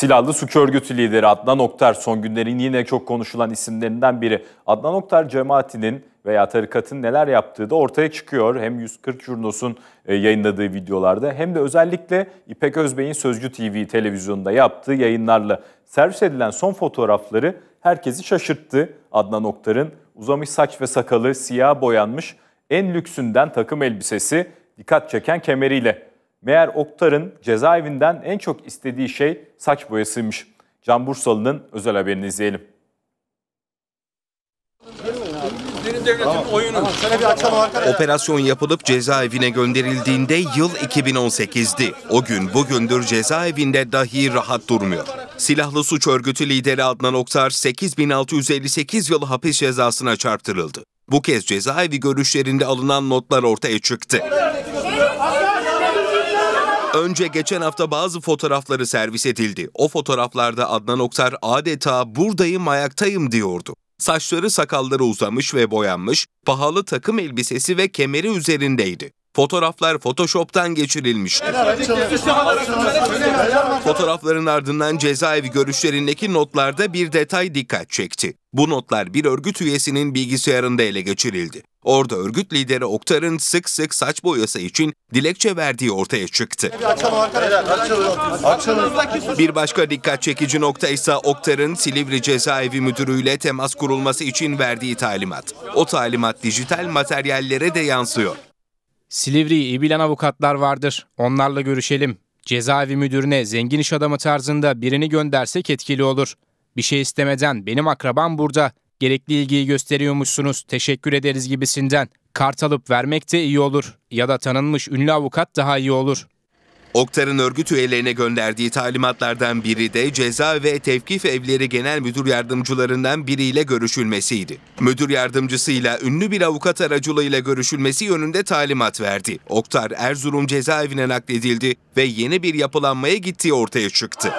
Silahlı Suç Örgütü lideri Adnan Oktar son günlerin yine çok konuşulan isimlerinden biri. Adnan Oktar cemaatinin veya tarikatın neler yaptığı da ortaya çıkıyor. Hem 140 Jurnos'un e, yayınladığı videolarda hem de özellikle İpek Özbey'in Sözcü TV televizyonunda yaptığı yayınlarla servis edilen son fotoğrafları herkesi şaşırttı. Adnan Oktar'ın uzamış saç ve sakalı siyah boyanmış en lüksünden takım elbisesi dikkat çeken kemeriyle Meğer Oktar'ın cezaevinden en çok istediği şey saç boyasıymış. Can Bursalı'nın özel haberini izleyelim. Operasyon yapılıp cezaevine gönderildiğinde yıl 2018'di. O gün bugündür cezaevinde dahi rahat durmuyor. Silahlı suç örgütü lideri Adnan Oktar 8658 yıl hapis cezasına çarptırıldı. Bu kez cezaevi görüşlerinde alınan notlar ortaya çıktı. Evet. Önce geçen hafta bazı fotoğrafları servis edildi. O fotoğraflarda Adnan Oktar adeta buradayım ayaktayım diyordu. Saçları sakalları uzamış ve boyanmış, pahalı takım elbisesi ve kemeri üzerindeydi. Fotoğraflar Photoshop'tan geçirilmişti. Fotoğrafların ardından cezaevi görüşlerindeki notlarda bir detay dikkat çekti. Bu notlar bir örgüt üyesinin bilgisayarında ele geçirildi. Orada örgüt lideri Oktar'ın sık sık saç boyası için dilekçe verdiği ortaya çıktı. Bir başka dikkat çekici nokta ise Oktar'ın Silivri Cezaevi Müdürü'yle temas kurulması için verdiği talimat. O talimat dijital materyallere de yansıyor. Silivri'yi iyi bilen avukatlar vardır. Onlarla görüşelim. Cezaevi müdürüne zengin iş adamı tarzında birini göndersek etkili olur. Bir şey istemeden benim akrabam burada gerekli ilgiyi gösteriyormuşsunuz, teşekkür ederiz gibisinden kart alıp vermek de iyi olur ya da tanınmış ünlü avukat daha iyi olur. Oktar'ın örgüt üyelerine gönderdiği talimatlardan biri de ceza ve tevkif evleri genel müdür yardımcılarından biriyle görüşülmesiydi. Müdür yardımcısıyla ünlü bir avukat aracılığıyla görüşülmesi yönünde talimat verdi. Oktar Erzurum cezaevine nakledildi ve yeni bir yapılanmaya gittiği ortaya çıktı.